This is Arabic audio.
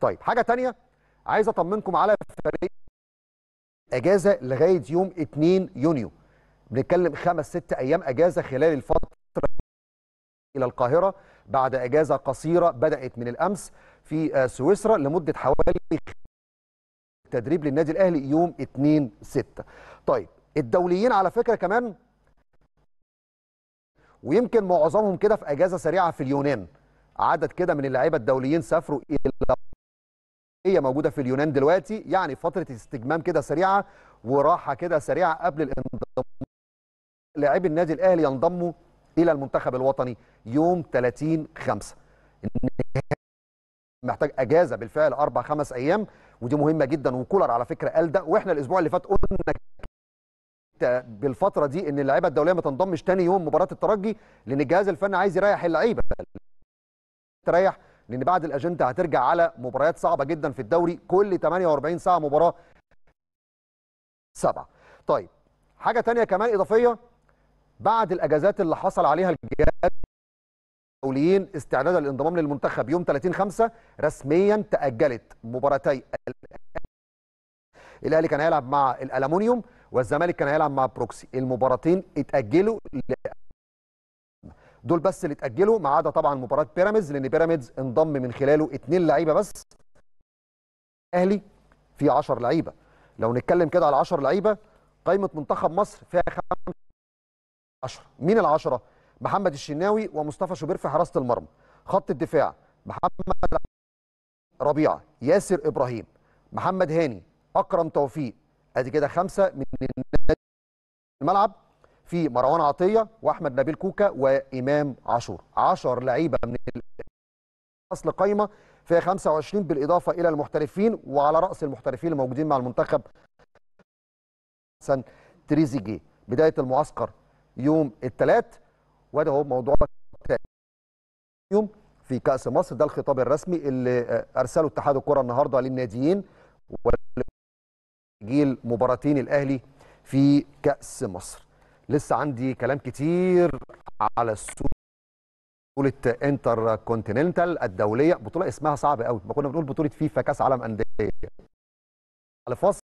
طيب حاجه تانية عايز اطمنكم على فريق اجازه لغايه يوم 2 يونيو بنتكلم خمس ست ايام اجازه خلال الفتره الى القاهره بعد اجازه قصيره بدات من الامس في آه، سويسرا لمده حوالي تدريب للنادي الاهلي يوم 2 6 طيب الدوليين على فكره كمان ويمكن معظمهم كده في اجازه سريعه في اليونان عدد كده من اللعيبه الدوليين سافروا الى هي موجوده في اليونان دلوقتي يعني فتره استجمام كده سريعه وراحه كده سريعه قبل الانضمام لاعبي النادي الاهلي ينضموا الى المنتخب الوطني يوم 30 5 محتاج اجازه بالفعل اربع خمس ايام ودي مهمه جدا وكولر على فكره قال ده واحنا الاسبوع اللي فات قلنا بالفتره دي ان اللعيبه الدوليه ما تنضمش تاني يوم مباراه الترجي لان الجهاز الفني عايز يريح اللعيبه تريح لان بعد الاجنده هترجع على مباريات صعبه جدا في الدوري كل 48 ساعه مباراه سبعه طيب حاجه ثانيه كمان اضافيه بعد الاجازات اللي حصل عليها الجهاز الدوليين استعدادا للانضمام للمنتخب يوم 30 5 رسميا تاجلت مباراتي الاهلي كان هيلعب مع الالومنيوم والزمالك كان هيلعب مع بروكسي المباراتين اتاجلوا دول بس اللي اتاجلوا ما عدا طبعا مباراه بيراميدز لان بيراميدز انضم من خلاله اثنين لعيبه بس اهلي في 10 لعيبه لو نتكلم كده على 10 لعيبه قائمه منتخب مصر فيها 10 مين العشرة محمد الشناوي ومصطفى شوبير في حراسه المرمى خط الدفاع محمد ربيعه ياسر ابراهيم محمد هاني اكرم توفيق ادي كده خمسه من الملعب في مروان عطيه واحمد نبيل كوكا وامام عاشور 10 لعيبه من اصل قايمه فيها 25 بالاضافه الى المحترفين وعلى راس المحترفين الموجودين مع المنتخب حسن تريزيجيه بدايه المعسكر يوم الثلاث وده هو موضوع يوم في كاس مصر ده الخطاب الرسمي اللي ارسله اتحاد الكره النهارده للناديين وجيل مباراتين الاهلي في كاس مصر لسه عندي كلام كتير على السوق بطوله انتر كونتيننتال الدوليه بطوله اسمها صعب قوي ما كنا بنقول بطوله فيفا كاس عالم انديه على فصل